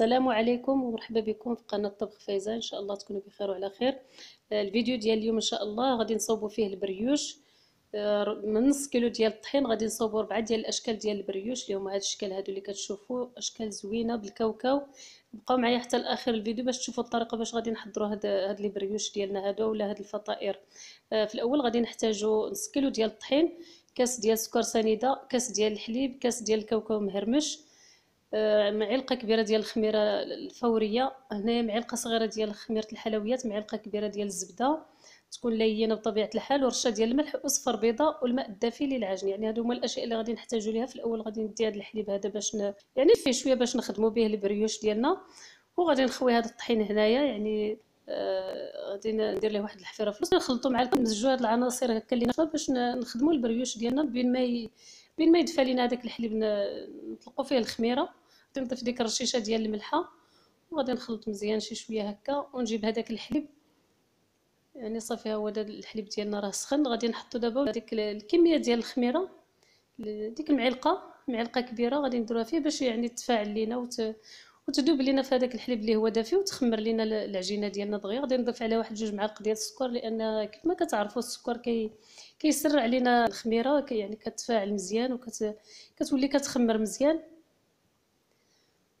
السلام عليكم ومرحبا بكم في قناه طبخ فايزه ان شاء الله تكونوا بخير وعلى خير آه، الفيديو ديال اليوم ان شاء الله غادي نصوبوا فيه البريوش آه، من نص كيلو ديال الطحين غادي نصوبوا ربعه ديال الاشكال ديال البريوش اللي هما هاد الشكل هادو اللي كتشوفوا اشكال زوينه بالكاوكاو بقاو معايا حتى لاخر الفيديو باش تشوفوا الطريقه باش غادي نحضروا هاد هاد البريوش ديالنا هادو ولا هاد الفطائر آه، في الاول غادي نحتاجوا نص كيلو ديال الطحين كاس ديال سكر سنيده كاس ديال الحليب كاس ديال الكاوكاو مهرمش آه، معلقه كبيره ديال الخميره الفوريه هنايا معلقه صغيره ديال خميره الحلويات معلقه كبيره ديال الزبده تكون لينه بطبيعه الحال ورشه ديال الملح وصفر بيضه والماء الدافي للعجن يعني هادو هما الاشياء اللي غادي نحتاجو ليها في الاول غادي ندي هاد الحليب هذا باش ن... يعني فيه شويه باش نخدمو به البريوش ديالنا وغادي نخوي هذا الطحين هنايا يعني آه غادي ندير ليه واحد الحفيره في الوسط نخلطو مع نمزجو هاد العناصر هكا اللي باش نخدمو البريوش ديالنا بين ما ي... بين ما يدفى لينا هذاك الحليب نطلقوا فيه الخميره تنضيف ديك الرشيشه ديال الملحه وغادي نخلط مزيان شي شويه هكا ونجيب هذاك الحليب يعني صافي هو هذا الحليب ديالنا راه سخن غادي نحطو دابا ديك الكميه ديال الخميره ديك المعلقه معلقه كبيره غادي نديروها فيه باش يعني تفاعل لينا وت... كنت لينا في هذاك الحليب اللي هو دافي وتخمر لينا العجينه ديالنا دغيا غادي نضيف عليها واحد جوج معالق ديال السكر لان كما كتعرفوا السكر كي كيسرع لينا الخميره كي يعني كتفاعل مزيان وكتولي وكت... كتخمر مزيان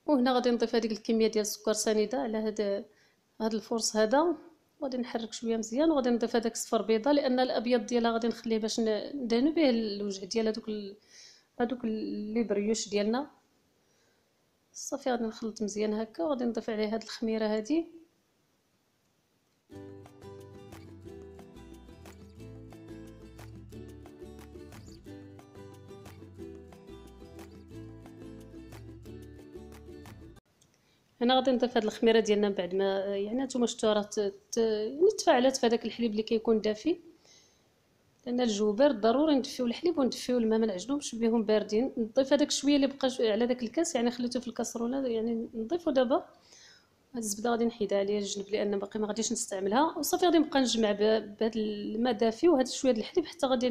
وهنا غادي نضيف هذيك الكميه ديال السكر سنيده على هذا هذا الفرص هذا وغادي نحرك شويه مزيان وغادي نضيف هذاك الصفر بيضه لان الابيض ديالها غادي نخليه باش ندانو به الوجه ديال هذوك هذوك لي بريوش ديالنا صافي غادي نخلط مزيان هكا وغادي نضيف عليه هاد الخميره هادي هنا غادي نضيف هاد الخميره ديالنا بعد ما يعني نتوما شفتوا راه يعني تفاعلات في هذاك الحليب اللي كيكون دافي لان الجو بارد ضروري ندفيو الحليب وندفيو الماء ما نعجنوش بهم باردين نضيف هذاك شويه اللي بقى على داك الكاس يعني خليته في الكاسروله يعني نضيفو دابا هاد الزبده غادي نحيدها عليا الجنب لان باقي ما غاديش نستعملها وصافي غادي نبقى نجمع بهاد الماء دافي وهاد شويه د الحليب حتى غادي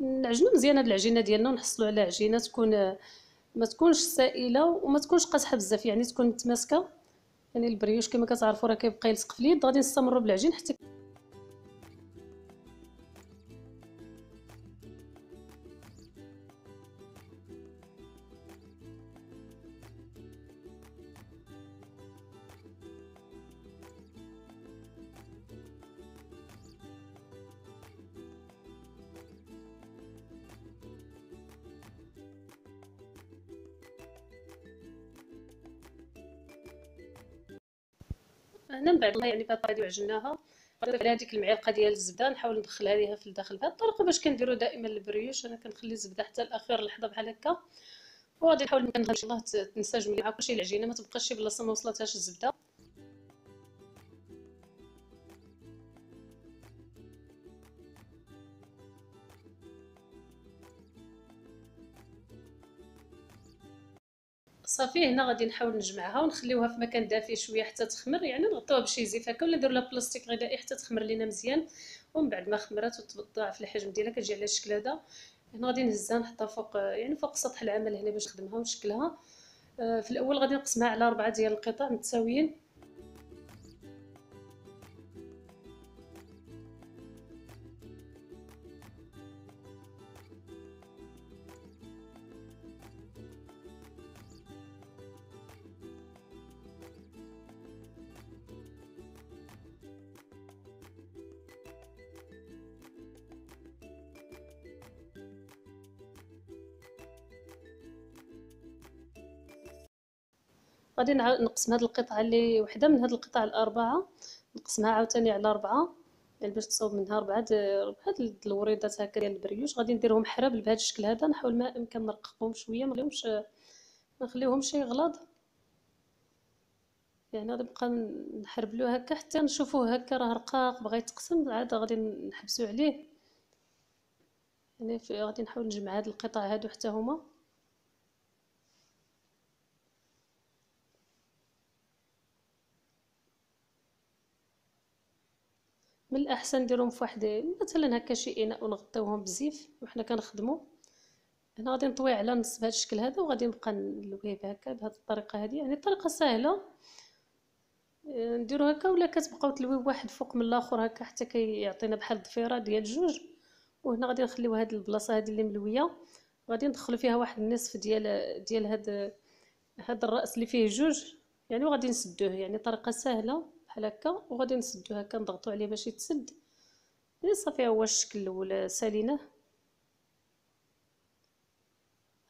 نعجنو مزيان هاد العجينه ديالنا ونحصلوا على عجينه تكون ما تكونش سائله وما تكونش قاصحه بزاف يعني تكون متماسكه يعني البريوش كما كتعرفوا راه كيبقى يلصق في اليد غادي نستمروا بالعجين حتى هنا من بعد ما يعني البطاطا هذه وعجناها على هذيك المعلقه ديال الزبده نحاول ندخل ليها في الداخل بهاد الطريقه باش كنديروا دائما البريوش انا كنخلي الزبده حتى لاخر لحظه بحال هكا وغادي نحاول ان شاء الله تنسجم مع كلشي العجينه ما تبقاش شي بلاصه ما وصلتهاش الزبده صافي هنا غادي نحاول نجمعها ونخليوها في مكان دافي شويه حتى تخمر يعني نغطيوها بشي زيت هكا ولا نديرو لها بلاستيك غذائي حتى تخمر لينا مزيان ومن بعد ما خمرات في الحجم ديالها كتجي على الشكل هذا هنا غادي نهزها نحطها فوق يعني فوق سطح العمل هنا باش نخدمها ونشكلها آه، في الاول غادي نقسمها على اربعه ديال القطع متساويين غادي نقسم هاد القطعه اللي وحده من هاد القطع الاربعه نقسمها عاوتاني على اربعه يعني باش تصاوب منها ربعه ربعه د الوريضات هكا ديال البريوش غادي نديرهم حرابل بهاد الشكل هذا نحاول ما امكن نرققهم شويه منخليهمش منخليهمش ما يغلط يعني غادي نبقى نحربلو هكا حتى نشوفوه هكا راه رقاق بغا يتقسم عاد غادي نحبسو عليه يعني غادي نحاول نجمع هاد القطع هادو حتى هما من الاحسن نديرهم فواحد مثلا هكا شي اناء ونغطيوهم بزيف وحنا كنخدموا هنا غادي نطوي على نص بهذا الشكل هذا وغادي نبقى نلويه هكا بهذه الطريقه هذه يعني طريقه سهله آه، نديرو هكا ولا كتبقاو تلويو واحد فوق من الاخر هكا حتى كيعطينا كي بحال الضفيره ديال جوج وهنا غادي نخليو هذه البلاصه هذه اللي ملويه غادي ندخلو فيها واحد النصف ديال ديال هذا هذا الراس اللي فيه جوج يعني وغادي نسدوه يعني طريقه سهله بحال هكا وغادي نسدو هكا نضغطو عليه باش يتسد إيه، صافي هو الشكل الاول ساليناه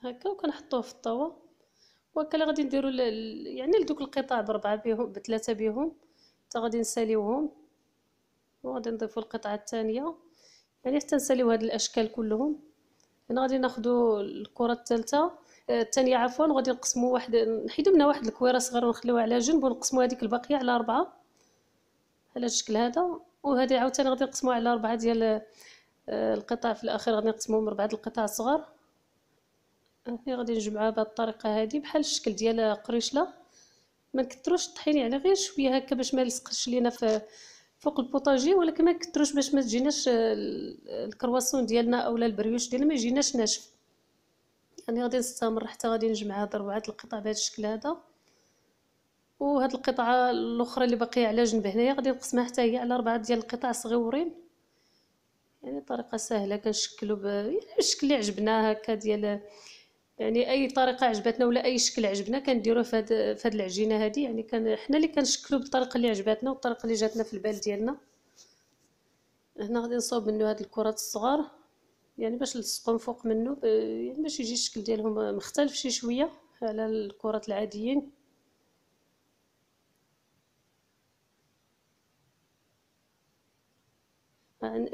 هكا وكنحطوه في الطاوه وهكا غادي نديرو يعني لدوك القطع بربعه بهم بثلاثه بهم حتى غادي نساليوهم وغادي نضيفو القطعه الثانيه يعني حتى نساليو هاد الاشكال كلهم هنا غادي ناخدو الكره الثالثه آه، الثانيه عفوا وغادي نقسمو واحد نحيدو منها واحد الكويره صغيره ونخليوها على جنب ونقسمو هذيك الباقيه على اربعه على الشكل هذا وهذه عاوتاني غادي نقسموها على ربعه ديال آه، القطع في الاخير غادي نقسموهم ربعه ديال القطع صغار هنا غادي نجمعها بهذه الطريقه هذه بحال الشكل ديال قريشله ما نكثروش الطحين يعني غير شويه هكا باش ما يلصقش لينا في فوق البوطاجي ولكن ما نكثروش باش ما تجيناش آه، الكرواسون ديالنا اولا البريوش ديالنا ما يجيناش ناشف يعني غادي نستمر حتى غادي نجمع هاد ربعه القطع بهذا الشكل هذا وهاد القطعه الاخرى اللي باقيه على جنب هنايا غادي نقسمها حتى هي على اربعه ديال القطع صغيورين يعني طريقه سهله كنشكلو ب... يعني الشكل اللي عجبنا هكا ديال يعني اي طريقه عجبتنا ولا اي شكل عجبنا كنديروه في هاد في هاد العجينه هادي يعني كان حنا اللي كنشكلو بالطريقه اللي عجباتنا والطريقه اللي جاتنا في البال ديالنا هنا غادي نصوب منه هاد الكرات الصغار يعني باش نلصقهم فوق منه يعني باش يجي الشكل ديالهم مختلف شي شويه على الكرات العاديين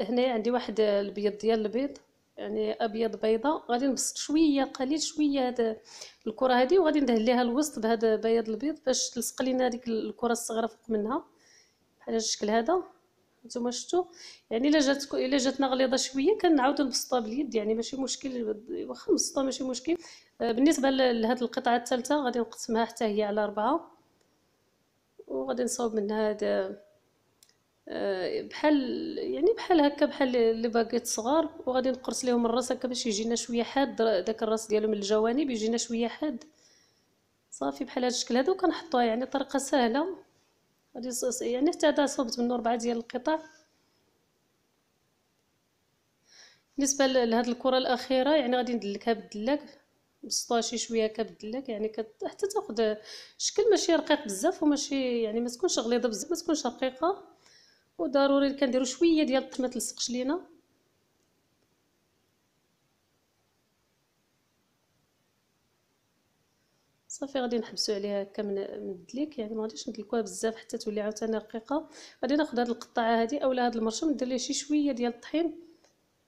هنا عندي واحد البيض ديال البيض يعني ابيض بيضه غادي نبسط شويه قليل شويه هاد الكره هادي وغادي ليها الوسط بهذا بياض البيض باش تلصق لينا هذيك الكره الصغيره فوق منها بحال هذا الشكل هذا نتوما شفتوا يعني الا جات الا جاتنا غليظه شويه كنعاودو نبسطها باليد يعني ماشي مشكل واخا نبسطها ماشي مشكل آه، بالنسبه لهاد القطعه الثالثه غادي نقسمها حتى هي على اربعه وغادي نصاوب منها هذا آه، بحال يعني بحال هكا بحال لي باغيت صغار وغادي نقرص ليهم الراس هكا باش يجينا شويه حاد داك الراس ديالهم الجوانب يجينا شويه حاد صافي بحال هذا الشكل هذا وكنحطوها يعني طريقه سهله غادي يعني حتى هذا صوبت منه ربعه ديال القطع بالنسبه لهاد الكره الاخيره يعني غادي ندلكها بالدلاك بسطوها شي شويه هكا بالدلاك يعني كت... حتى تاخد شكل ماشي رقيق بزاف وماشي يعني ما تكونش غليظه بزاف ما تكونش رقيقه وضروري اللي كنديرو شويه ديال الطيف ما تلصقش لينا صافي غادي نحبسو عليها هكا من الدليك يعني ما غاديش ندلكوها بزاف حتى تولي عاوتاني رقيقه غادي ناخذ هذه القطعه هذه اولا هذا المرشم ندير ليه شي شويه ديال الطحين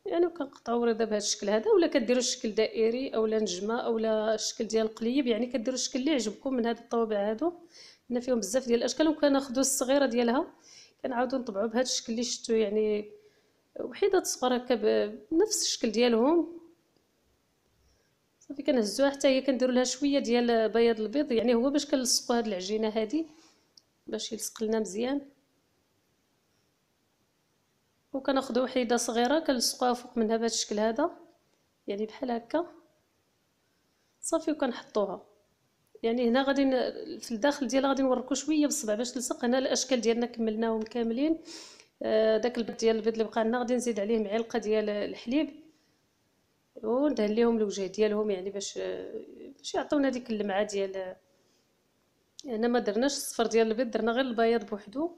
يعني كنقطعوا ورده بهذا الشكل هذا ولا كديروا الشكل دائري اولا نجمه اولا الشكل ديال القليب يعني كديروا الشكل اللي يعجبكم من هاد الطوابع هادو هنا فيهم بزاف ديال الاشكال وكناخذوا الصغيره ديالها كنعاودو نطبعو بهذا الشكل اللي شفتو يعني وحيدات صغار هكا بنفس الشكل ديالهم صافي كنهزوها حتى هي كنديرو لها شويه ديال بياض البيض يعني هو باش كنلصقو هاد العجينه هادي باش يلصق لنا مزيان وكناخذو وحيده صغيره كنلصقوها فوق منها بهذا الشكل هذا يعني بحال هكا صافي وكنحطوها يعني هنا غادي في الداخل ديالها غادي نوركو شويه بالصبع باش تلصق هنا الاشكال ديالنا كملناهم كاملين آه، داك البيض ديال البيض اللي بقى لنا غادي نزيد عليه معلقه ديال الحليب وندهن ليهم الوجه ديالهم يعني باش باش يعطيونا ديك اللمعه ديال هنا ما درناش الصفر ديال البيض درنا غير البياض بوحدو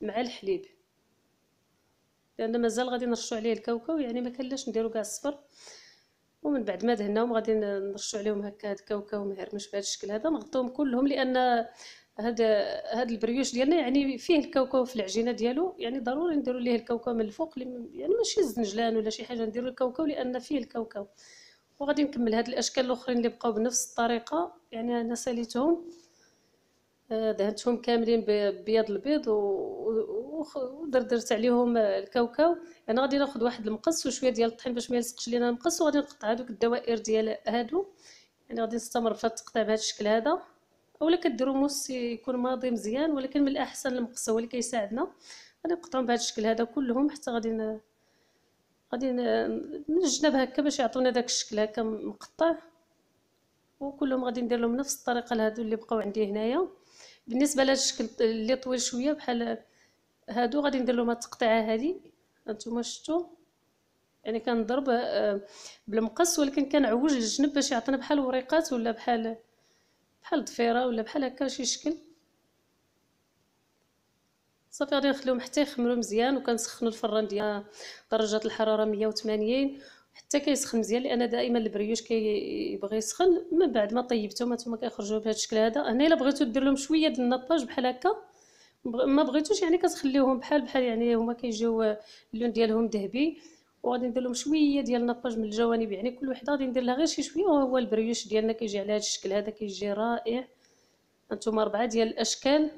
مع الحليب لان مازال غادي نرشو عليه الكاوكاو يعني ما كانلاش نديرو كاع الصفر ومن بعد ما دهناهم غادي نرشوا عليهم هكا كاوكا ومهرمش بهذا الشكل هذا نغطيهم كلهم لان هاد هاد البريوش ديالنا يعني فيه الكاوكاو في العجينه ديالو يعني ضروري نديروا ليه الكاوكاو من الفوق يعني ماشي الزنجلان ولا شي حاجه نديروا الكاوكاو لان فيه الكاوكاو وغادي نكمل هاد الاشكال الاخرين اللي بقاو بنفس الطريقه يعني انا ساليتهم آه، دهنتهم كاملين ببياض البيض و ودردرت عليهم آه، الكاوكاو انا غادي ناخذ واحد المقص وشويه ديال الطحين باش ما يلصقش لينا المقص وغادي نقطع هذوك الدوائر ديال هادو يعني غادي نستمر في التقطيع بهذا الشكل هذا اولا كديروا موس يكون ماضي مزيان ولكن من الاحسن المقص هو اللي كيساعدنا غادي نقطعهم بهذا الشكل هذا كلهم حتى غادي ن... غادي ن... من الجناب هكا باش يعطونا داك الشكل هكا مقطع وكلهم غادي ندير لهم نفس الطريقه لهادو اللي بقاو عندي هنايا بالنسبه لهذا الشكل اللي طويل شويه بحال هادو غادي ندير لهم هاد التقطيعه هادي هانتوما شفتوا يعني كنضرب آه، بالمقص ولكن كنعوج الجنب باش يعطينا بحال وريقات ولا بحال بحال ضفيره ولا بحال هكا شي شكل صافي غادي نخليهم حتى يخمروا مزيان وكنسخنوا الفران ديال درجه الحراره 180 حتى كيسخن مزيان لان دائما البريوش كيبغي كي يسخن من بعد ما طيبتهم هانتوما كيخرجوا بهذا الشكل هذا هنا الا بغيتو دير لهم شويه ديال النطاج بحال هكا ما بغيتوش يعني كتخليوهم بحال بحال يعني هما كيجيو اللون ديالهم ذهبي وغادي ندير لهم شويه ديال الناباج من الجوانب يعني كل وحده غادي ندير لها غير شي شويه وهو البريوش ديالنا كيجي على هذا الشكل هذا كيجي رائع انتم ربعه ديال الاشكال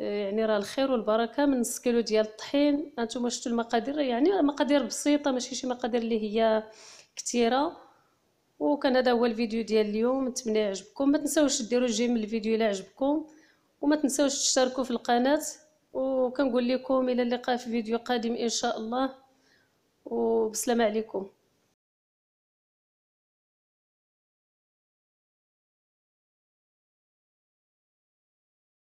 آه، يعني راه الخير والبركه من نص كيلو ديال الطحين انتم شفتوا المقادير يعني مقادير بسيطه ماشي شي مقادير اللي هي كثيره وكان هذا هو الفيديو ديال اليوم نتمنى يعجبكم ما تنساوش ديروا جيم الفيديو الى عجبكم وما تنساوش تشتركوا في القناه وكنقول لكم الى اللقاء في فيديو قادم ان شاء الله وبسلامه عليكم